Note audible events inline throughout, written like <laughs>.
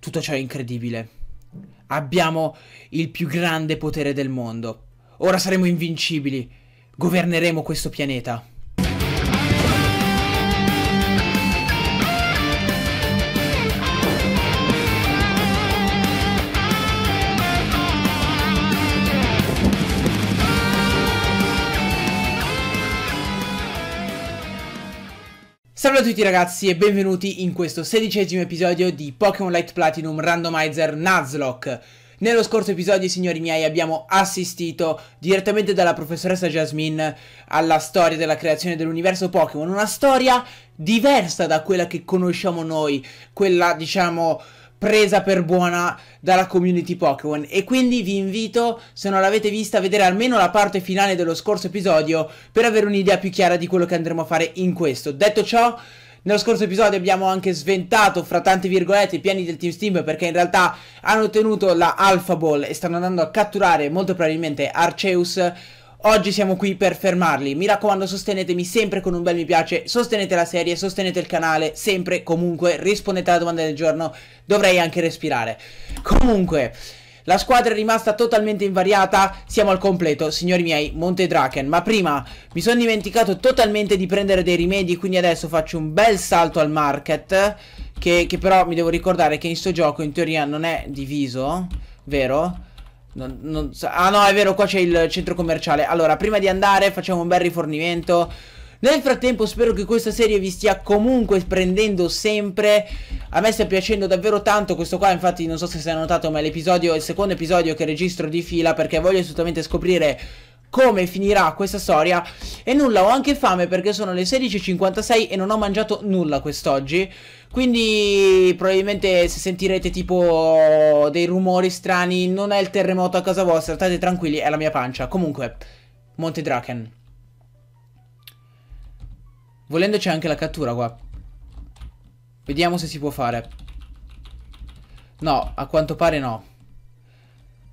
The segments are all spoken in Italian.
Tutto ciò è incredibile. Abbiamo il più grande potere del mondo. Ora saremo invincibili. Governeremo questo pianeta. Ciao a tutti ragazzi e benvenuti in questo sedicesimo episodio di Pokémon Light Platinum Randomizer Nuzlocke. Nello scorso episodio, signori miei, abbiamo assistito direttamente dalla professoressa Jasmine alla storia della creazione dell'universo Pokémon, una storia diversa da quella che conosciamo noi, quella, diciamo, presa per buona dalla community Pokémon e quindi vi invito, se non l'avete vista, a vedere almeno la parte finale dello scorso episodio per avere un'idea più chiara di quello che andremo a fare in questo. Detto ciò, nello scorso episodio abbiamo anche sventato, fra tante virgolette, i piani del Team Steam perché in realtà hanno ottenuto la Alpha Ball e stanno andando a catturare molto probabilmente Arceus Oggi siamo qui per fermarli. Mi raccomando, sostenetemi sempre con un bel mi piace, sostenete la serie, sostenete il canale, sempre, comunque, rispondete alla domanda del giorno. Dovrei anche respirare. Comunque, la squadra è rimasta totalmente invariata, siamo al completo, signori miei, Monte Draken. Ma prima mi sono dimenticato totalmente di prendere dei rimedi, quindi adesso faccio un bel salto al market. Che, che però mi devo ricordare che in sto gioco in teoria non è diviso, vero? Non, non so. Ah no, è vero, qua c'è il centro commerciale. Allora, prima di andare facciamo un bel rifornimento. Nel frattempo spero che questa serie vi stia comunque prendendo sempre. A me sta piacendo davvero tanto questo qua, infatti non so se si è notato, ma è l'episodio, il secondo episodio che registro di fila perché voglio assolutamente scoprire come finirà questa storia e nulla, ho anche fame perché sono le 16.56 e non ho mangiato nulla quest'oggi. Quindi probabilmente se sentirete tipo dei rumori strani non è il terremoto a casa vostra, state tranquilli, è la mia pancia. Comunque, Monte Draken. Volendo c'è anche la cattura qua. Vediamo se si può fare. No, a quanto pare no.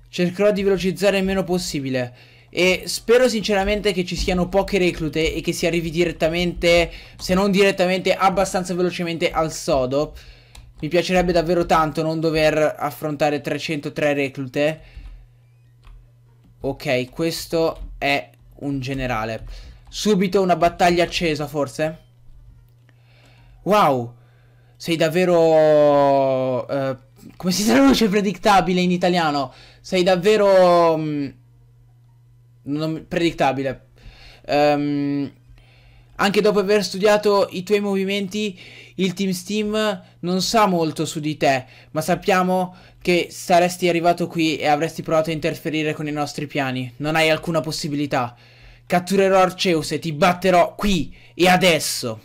Cercherò di velocizzare il meno possibile. E spero sinceramente che ci siano poche reclute e che si arrivi direttamente, se non direttamente, abbastanza velocemente al sodo. Mi piacerebbe davvero tanto non dover affrontare 303 reclute. Ok, questo è un generale. Subito una battaglia accesa, forse? Wow! Sei davvero... Eh, come si traduce predictabile in italiano? Sei davvero... Mh, mm, non, predictabile. Um, anche dopo aver studiato i tuoi movimenti, il Team Steam non sa molto su di te, ma sappiamo che saresti arrivato qui e avresti provato a interferire con i nostri piani. Non hai alcuna possibilità. Catturerò Arceus e ti batterò qui e adesso.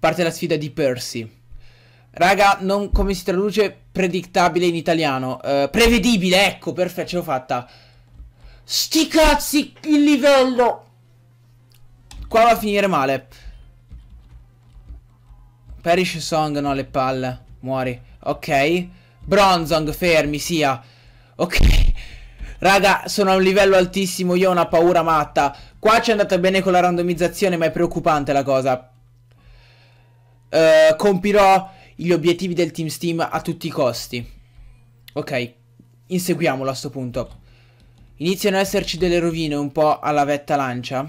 Parte la sfida di Percy. Raga, non come si traduce predictabile in italiano. Uh, prevedibile, ecco, perfetto, ce l'ho fatta. Sti cazzi, il livello. Qua va a finire male. Perish Song, no, le palle. Muori. Ok. Bronzong, fermi, sia. Ok. Raga, sono a un livello altissimo, io ho una paura matta. Qua ci è andata bene con la randomizzazione, ma è preoccupante la cosa. Uh, compirò gli obiettivi del team steam a tutti i costi. Ok, inseguiamolo a sto punto. Iniziano ad esserci delle rovine un po' alla vetta lancia.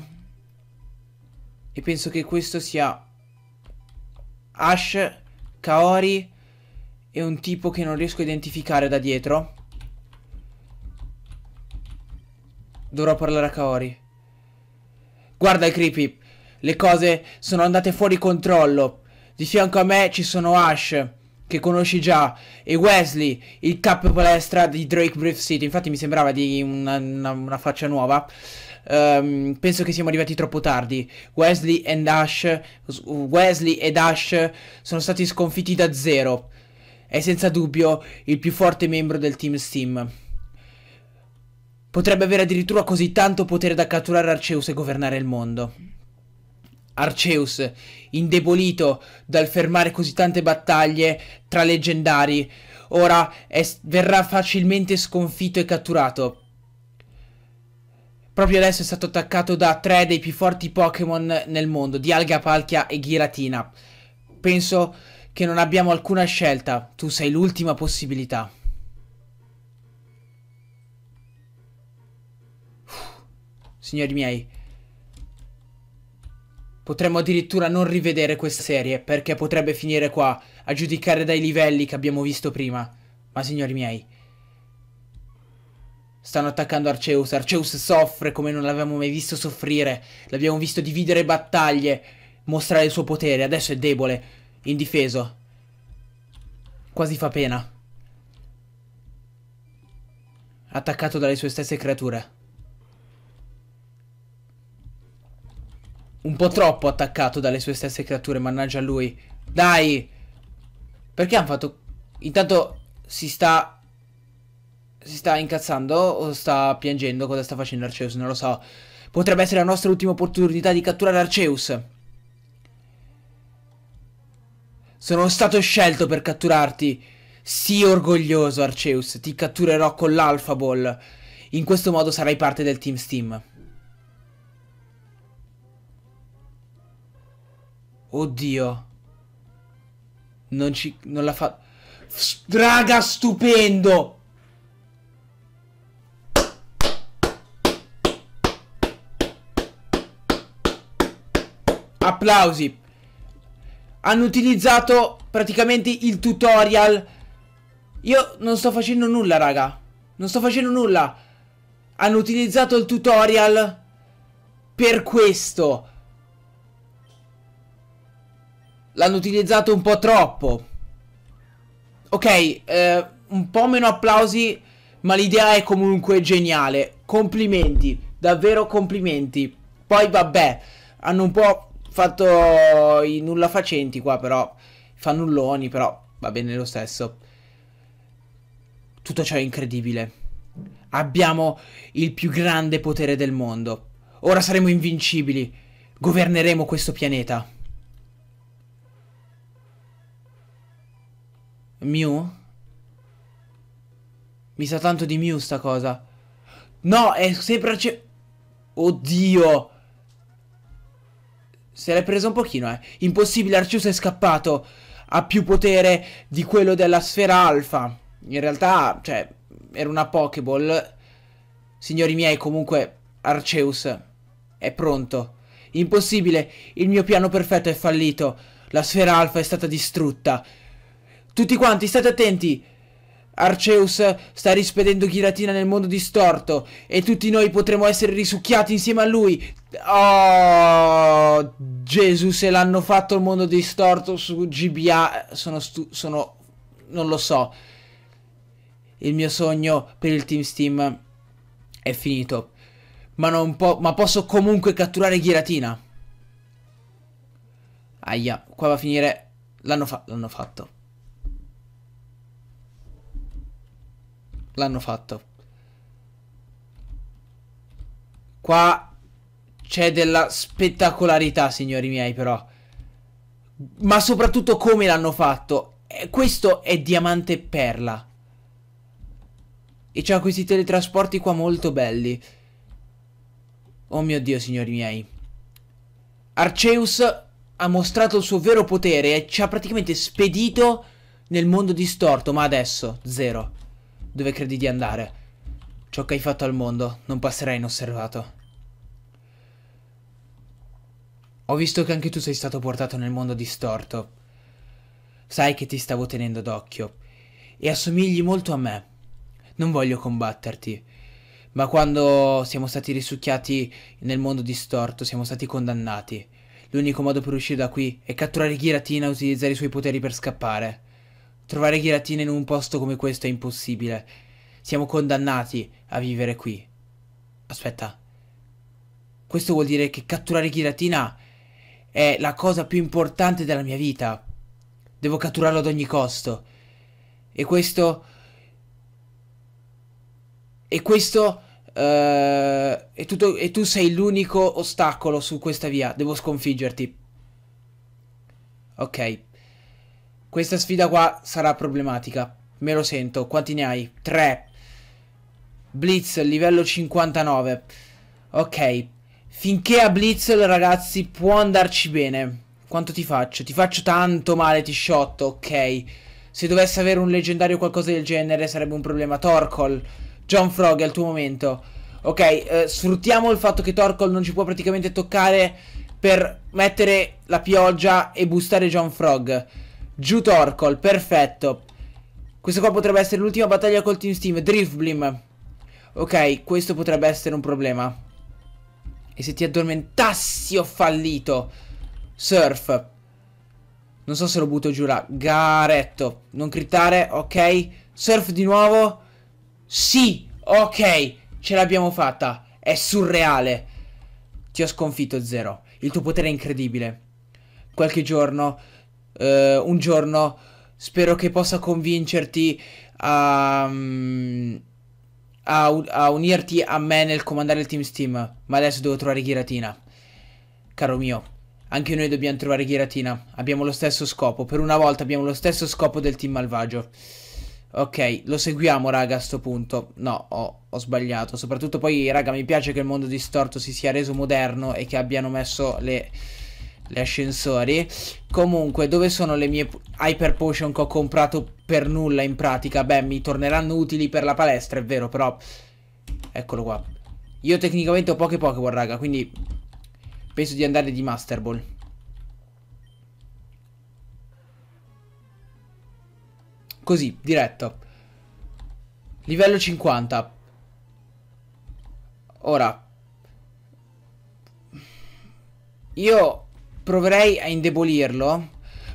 E penso che questo sia Ash, Kaori e un tipo che non riesco a identificare da dietro. Dovrò parlare a Kaori. Guarda il creepy. Le cose sono andate fuori controllo. Di fianco a me ci sono Ash, che conosci già, e Wesley, il capo palestra di Drake Brief City. Infatti mi sembrava di una, una, una faccia nuova. Um, penso che siamo arrivati troppo tardi. Wesley, Ash, Wesley ed Ash sono stati sconfitti da zero. È senza dubbio il più forte membro del team Steam. Potrebbe avere addirittura così tanto potere da catturare Arceus e governare il mondo. Arceus, indebolito dal fermare così tante battaglie tra leggendari, ora verrà facilmente sconfitto e catturato. Proprio adesso è stato attaccato da tre dei più forti Pokémon nel mondo, Dialga, Palkia e Giratina. Penso che non abbiamo alcuna scelta, tu sei l'ultima possibilità. Signori miei, Potremmo addirittura non rivedere questa serie perché potrebbe finire qua, a giudicare dai livelli che abbiamo visto prima. Ma signori miei, stanno attaccando Arceus. Arceus soffre come non l'avevamo mai visto soffrire. L'abbiamo visto dividere battaglie, mostrare il suo potere. Adesso è debole, indifeso. Quasi fa pena. Attaccato dalle sue stesse creature. Un po' troppo attaccato dalle sue stesse creature, mannaggia lui. Dai! Perché hanno fatto... Intanto si sta... Si sta incazzando o sta piangendo? Cosa sta facendo Arceus? Non lo so. Potrebbe essere la nostra ultima opportunità di catturare Arceus. Sono stato scelto per catturarti. Sii orgoglioso, Arceus. Ti catturerò con l'Alpha Ball. In questo modo sarai parte del Team Steam. Oddio. Non ci... Non la fa... Raga, stupendo! Applausi. Hanno utilizzato praticamente il tutorial. Io non sto facendo nulla, raga. Non sto facendo nulla. Hanno utilizzato il tutorial per questo. L'hanno utilizzato un po' troppo. Ok, eh, un po' meno applausi, ma l'idea è comunque geniale. Complimenti, davvero complimenti. Poi vabbè, hanno un po' fatto i nulla facenti qua però, fannulloni però, va bene lo stesso. Tutto ciò è incredibile. Abbiamo il più grande potere del mondo. Ora saremo invincibili. Governeremo questo pianeta. Mew? Mi sa tanto di Mew sta cosa. No, è sempre ace... Oddio! Se l'è preso un pochino, eh. Impossibile, Arceus è scappato. Ha più potere di quello della sfera alfa. In realtà, cioè, era una Pokéball. Signori miei, comunque, Arceus è pronto. Impossibile, il mio piano perfetto è fallito. La sfera alfa è stata distrutta. Tutti quanti, state attenti! Arceus sta rispedendo giratina nel mondo distorto e tutti noi potremo essere risucchiati insieme a lui. Oh, Gesù, se l'hanno fatto il mondo distorto su GBA, sono, sono... non lo so. Il mio sogno per il Team Steam è finito. Ma, non po ma posso comunque catturare giratina. Aia, qua va a finire... L'hanno fa fatto. L'hanno fatto. Qua c'è della spettacolarità, signori miei, però. Ma soprattutto come l'hanno fatto. questo è diamante e perla. E c'ha questi teletrasporti qua molto belli. Oh mio Dio, signori miei. Arceus ha mostrato il suo vero potere e ci ha praticamente spedito nel mondo distorto, ma adesso, zero. Dove credi di andare? Ciò che hai fatto al mondo non passerà inosservato. Ho visto che anche tu sei stato portato nel mondo distorto. Sai che ti stavo tenendo d'occhio e assomigli molto a me. Non voglio combatterti, ma quando siamo stati risucchiati nel mondo distorto siamo stati condannati. L'unico modo per uscire da qui è catturare Giratina e utilizzare i suoi poteri per scappare. Trovare ghilattine in un posto come questo è impossibile. Siamo condannati a vivere qui. Aspetta. Questo vuol dire che catturare ghilatina è la cosa più importante della mia vita. Devo catturarlo ad ogni costo. E questo... E questo... Uh, eh, e, tutto, e tu sei l'unico ostacolo su questa via. Devo sconfiggerti. Ok. Questa sfida qua sarà problematica. Me lo sento. Quanti ne hai? 3. Blitz, livello 59. Ok. Finché a Blitz, ragazzi, può andarci bene. Quanto ti faccio? Ti faccio tanto male, ti sciotto. Ok. Se dovesse avere un leggendario o qualcosa del genere sarebbe un problema. Torcol. John Frog, è il tuo momento. Ok, eh, sfruttiamo il fatto che Torcol non ci può praticamente toccare per mettere la pioggia e boostare John Frog. Giù Torcol, perfetto. Questa qua potrebbe essere l'ultima battaglia col Team Steam. Driftblim. Ok, questo potrebbe essere un problema. E se ti addormentassi ho fallito. Surf. Non so se lo butto giù là. Garetto. Non crittare, ok. Surf di nuovo. Sì, ok. Ce l'abbiamo fatta. È surreale. Ti ho sconfitto, Zero. Il tuo potere è incredibile. Qualche giorno eh, un giorno spero che possa convincerti a, mm, a, a, unirti a me nel comandare il Team Steam. Ma adesso devo trovare Giratina. Caro mio, anche noi dobbiamo trovare Giratina. Abbiamo lo stesso scopo. Per una volta abbiamo lo stesso scopo del Team Malvagio. Ok, lo seguiamo, raga, a sto punto. No, ho, ho, sbagliato. Soprattutto poi, raga, mi piace che il mondo distorto si sia reso moderno e che abbiano messo le gli ascensori. Comunque, dove sono le mie hyper potion che ho comprato per nulla in pratica? Beh, mi torneranno utili per la palestra, è vero, però... Eccolo qua. Io tecnicamente ho poche Pokémon, raga, quindi... Penso di andare di Master Ball. Così, diretto. Livello 50. Ora. Io Proverei a indebolirlo.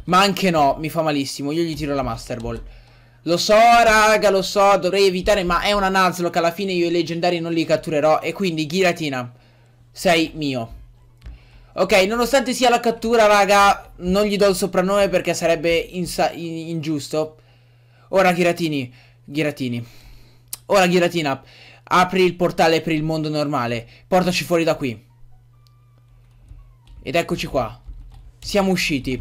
Ma anche no, mi fa malissimo. Io gli tiro la Master Ball. Lo so, raga, lo so, dovrei evitare, ma è una Nuzlocke. Alla fine io i leggendari non li catturerò. E quindi, Giratina, sei mio. Ok, nonostante sia la cattura, raga, non gli do il soprannome perché sarebbe ingiusto. Ora, Giratini, Giratini. Ora, Giratina, apri il portale per il mondo normale. Portaci fuori da qui. Ed eccoci qua. Siamo usciti.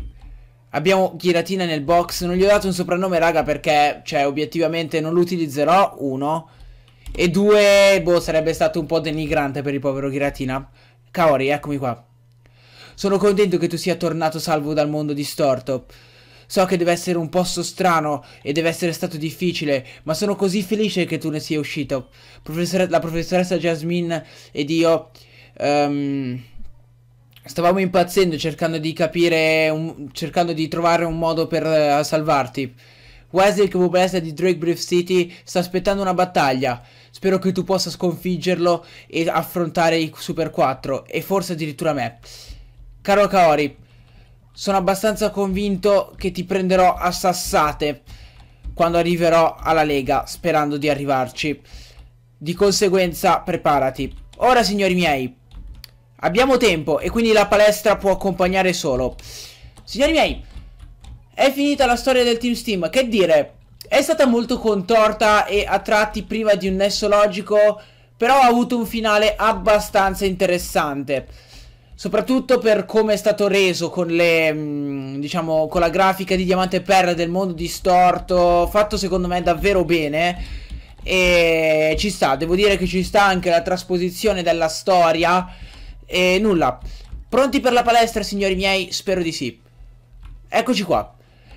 Abbiamo giratina nel box. Non gli ho dato un soprannome, raga, perché, cioè, obiettivamente non lo utilizzerò. Uno. E due, boh, sarebbe stato un po' denigrante per il povero Giratina. Kaori, eccomi qua. Sono contento che tu sia tornato salvo dal mondo distorto. So che deve essere un posto strano e deve essere stato difficile, ma sono così felice che tu ne sia uscito. Professor la professoressa Jasmine ed io... Um, Stavamo impazzendo cercando di capire, un, cercando di trovare un modo per uh, salvarti. Wesley, che vocalista di Drake Brief City, sta aspettando una battaglia. Spero che tu possa sconfiggerlo e affrontare i Super 4, e forse addirittura me. Caro Kaori, sono abbastanza convinto che ti prenderò a sassate quando arriverò alla Lega, sperando di arrivarci. Di conseguenza, preparati. Ora, signori miei, Abbiamo tempo e quindi la palestra può accompagnare solo. Signori miei, è finita la storia del Team Steam. Che dire, è stata molto contorta e a tratti priva di un nesso logico, però ha avuto un finale abbastanza interessante. Soprattutto per come è stato reso con le, mm, diciamo, con la grafica di diamante e perla del mondo distorto, fatto secondo me davvero bene. E ci sta, devo dire che ci sta anche la trasposizione della storia e nulla. Pronti per la palestra, signori miei? Spero di sì. Eccoci qua.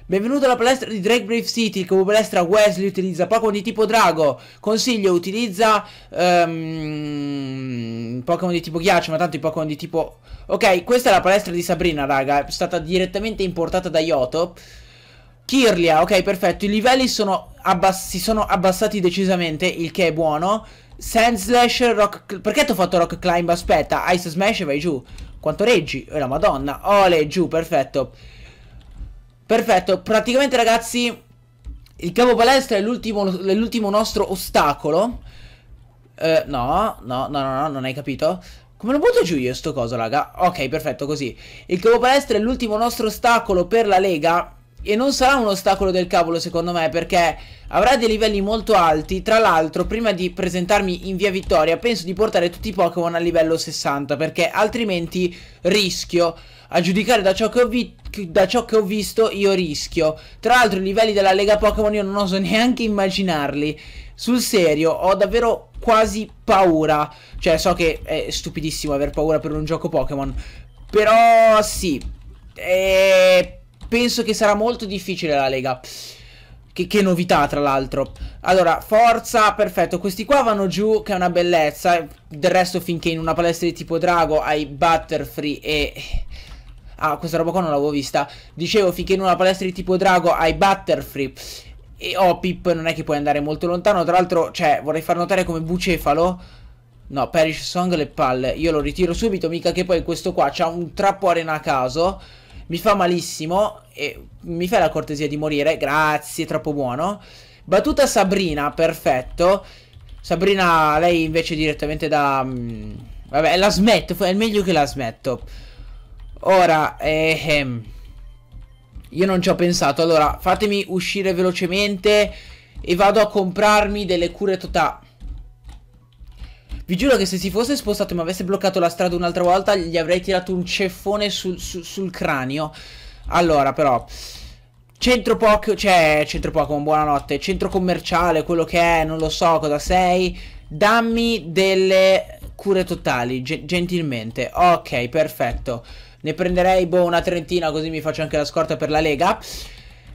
Benvenuto alla palestra di Drake Brave City, come palestra Wesley utilizza Pokémon di tipo Drago. Consiglio, utilizza um, ehm, Pokémon di tipo Ghiaccio, ma tanto i Pokémon di tipo... Ok, questa è la palestra di Sabrina, raga, è stata direttamente importata da Yoto. Kirlia, ok, perfetto, i livelli sono si sono abbassati decisamente, il che è buono. Sand slash rock... Perché ti ho fatto rock climb? Aspetta, ice smash vai giù. Quanto reggi? E la madonna. Ole, giù, perfetto. Perfetto, praticamente ragazzi... Il capo palestra è l'ultimo nostro ostacolo. Eh, no, no, no, no, no, non hai capito. Come lo butto giù io sto coso, raga? Ok, perfetto, così. Il capo palestra è l'ultimo nostro ostacolo per la Lega e non sarà un ostacolo del cavolo secondo me perché avrà dei livelli molto alti tra l'altro prima di presentarmi in via vittoria penso di portare tutti i Pokémon a livello 60 perché altrimenti rischio a giudicare da ciò che ho, vi da ciò che ho visto io rischio tra l'altro i livelli della Lega Pokémon io non oso <laughs> neanche immaginarli sul serio ho davvero quasi paura cioè so che è stupidissimo aver paura per un gioco Pokémon però sì Eeeh penso che sarà molto difficile la Lega. Che, che novità, tra l'altro. Allora, forza, perfetto. Questi qua vanno giù, che è una bellezza. Del resto, finché in una palestra di tipo drago hai Butterfree e... Ah, questa roba qua non l'avevo vista. Dicevo, finché in una palestra di tipo drago hai Butterfree e Opip, oh, non è che puoi andare molto lontano. Tra l'altro, cioè, vorrei far notare come Bucefalo... No, Perish Song le palle. Io lo ritiro subito, mica che poi questo qua c'ha un trappo arena a caso mi fa malissimo e mi fai la cortesia di morire, grazie, troppo buono. Battuta Sabrina, perfetto. Sabrina, lei invece direttamente da... Mh, mm, vabbè, la smetto, è meglio che la smetto. Ora, ehm, io non ci ho pensato, allora fatemi uscire velocemente e vado a comprarmi delle cure totali. Vi giuro che se si fosse spostato e mi avesse bloccato la strada un'altra volta Gli avrei tirato un ceffone sul, sul, sul cranio Allora però Centro Pokémon, cioè Centro Pokémon, buonanotte Centro commerciale, quello che è, non lo so cosa sei Dammi delle cure totali, ge gentilmente Ok, perfetto ne prenderei boh una trentina così mi faccio anche la scorta per la Lega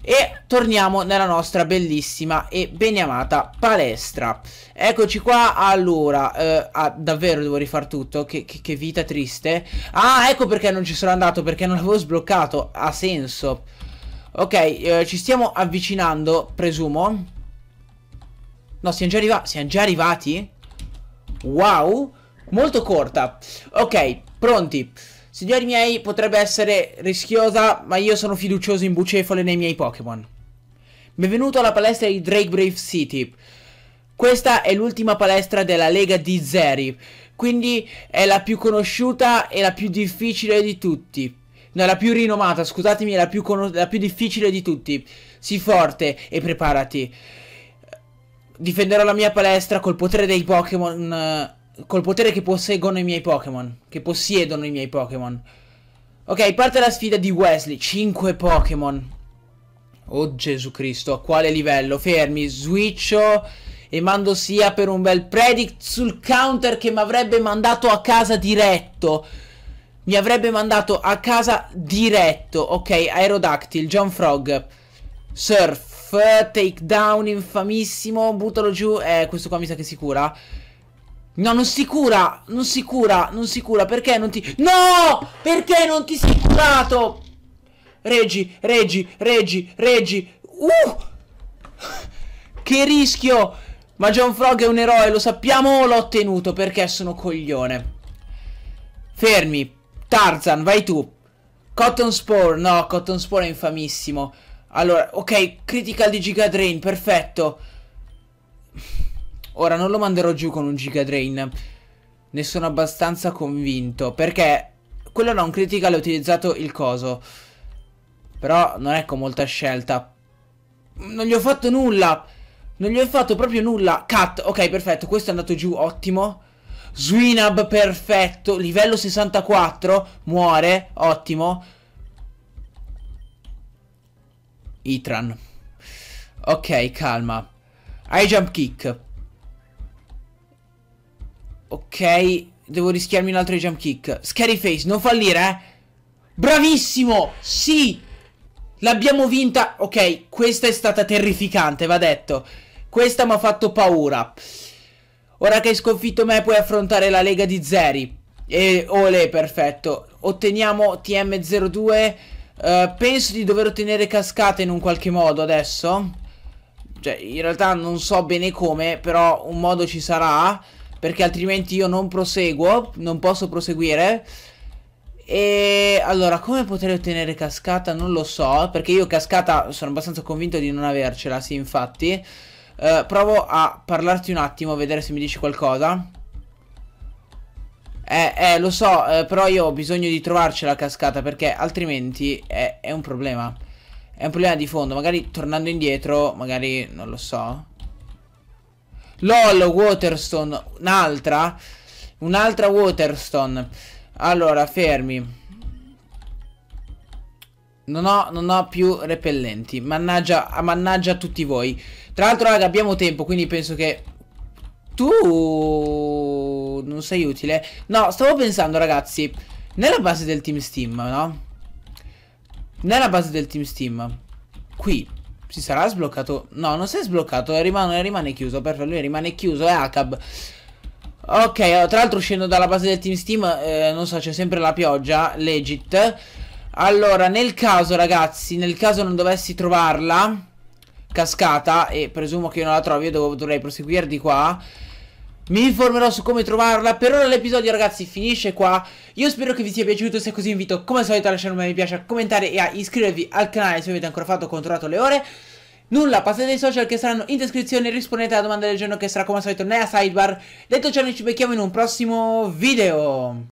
e torniamo nella nostra bellissima e beniamata palestra. Eccoci qua, allora, eh, ah, davvero devo rifare tutto, che, che, che, vita triste. Ah, ecco perché non ci sono andato, perché non l'avevo sbloccato, ha senso. Ok, eh, ci stiamo avvicinando, presumo. No, siamo già, arriva siamo già arrivati? Wow, molto corta. Ok, pronti. Signori miei, potrebbe essere rischiosa, ma io sono fiducioso in Bucefole nei miei Pokémon. Benvenuto alla palestra di Drake Brave City. Questa è l'ultima palestra della Lega di Zeri, quindi è la più conosciuta e la più difficile di tutti. No, la più rinomata, scusatemi, è la più, la più difficile di tutti. Sii forte e preparati. Difenderò la mia palestra col potere dei Pokémon col potere che posseggono i miei Pokémon, che possiedono i miei Pokémon. Ok, parte la sfida di Wesley, 5 Pokémon. Oh Gesù Cristo, a quale livello? Fermi, switcho e mando sia per un bel predict sul counter che mi avrebbe mandato a casa diretto. Mi avrebbe mandato a casa diretto. Ok, Aerodactyl, John Frog, Surf, Takedown, infamissimo, buttalo giù. Eh, questo qua mi sa che si cura. No, non si cura, non si cura, non si cura, perché non ti... No! Perché non ti sei curato? Reggi, reggi, reggi, reggi. Uh! Che rischio! Ma John Frog è un eroe, lo sappiamo, o l'ho ottenuto perché sono coglione. Fermi. Tarzan, vai tu. Cotton Spore, no, Cotton Spore è infamissimo. Allora, ok, critical di Giga Drain, perfetto. Ora non lo manderò giù con un Giga Drain. Ne sono abbastanza convinto. Perché quello non critica l'ha utilizzato il coso. Però non ecco molta scelta. Non gli ho fatto nulla. Non gli ho fatto proprio nulla. Cut. Ok, perfetto. Questo è andato giù. Ottimo. Swinab, perfetto. Livello 64. Muore. Ottimo. Itran. Ok, calma. High jump kick. Ok, devo rischiarmi un altro jump kick. Scary face, non fallire, eh. Bravissimo, sì. L'abbiamo vinta. Ok, questa è stata terrificante, va detto. Questa mi ha fatto paura. Ora che hai sconfitto me puoi affrontare la Lega di Zeri. E olè, perfetto. Otteniamo TM02. Uh, eh, penso di dover ottenere cascata in un qualche modo adesso. Cioè, in realtà non so bene come, però un modo ci sarà perché altrimenti io non proseguo, non posso proseguire. E allora, come potrei ottenere cascata? Non lo so, perché io cascata sono abbastanza convinto di non avercela, sì, infatti. Eh, provo a parlarti un attimo, a vedere se mi dici qualcosa. Eh, eh, lo so, eh, però io ho bisogno di trovarcela cascata, perché altrimenti è, è un problema. È un problema di fondo, magari tornando indietro, magari, non lo so... LOL Waterstone, un'altra? Un'altra Waterstone. Allora, fermi. Non ho, non ho, più repellenti. Mannaggia, mannaggia a tutti voi. Tra l'altro, raga, abbiamo tempo, quindi penso che... Tu... Non sei utile. No, stavo pensando, ragazzi. Nella base del Team Steam, no? Nella base del Team Steam. Qui. Si sarà sbloccato? No, non si è sbloccato. Eh, rimane, eh, rimane chiuso. Perfetto, lui rimane chiuso. È Acab. Ok, eh, tra l'altro uscendo dalla base del Team Steam, eh, non so, c'è sempre la pioggia, legit. Allora, nel caso, ragazzi, nel caso non dovessi trovarla, cascata, e presumo che io non la trovi, io dovrei proseguire di qua. Mi informerò su come trovarla. Per ora l'episodio, ragazzi, finisce qua. Io spero che vi sia piaciuto. Se così invito, come al solito, a lasciare un bel mi piace, a commentare e a iscrivervi al canale se avete ancora fatto, controllato le ore. Nulla, passate ai social che saranno in descrizione. Rispondete alla domanda del giorno che sarà come al solito nella sidebar. Detto ciò, noi ci becchiamo in un prossimo video.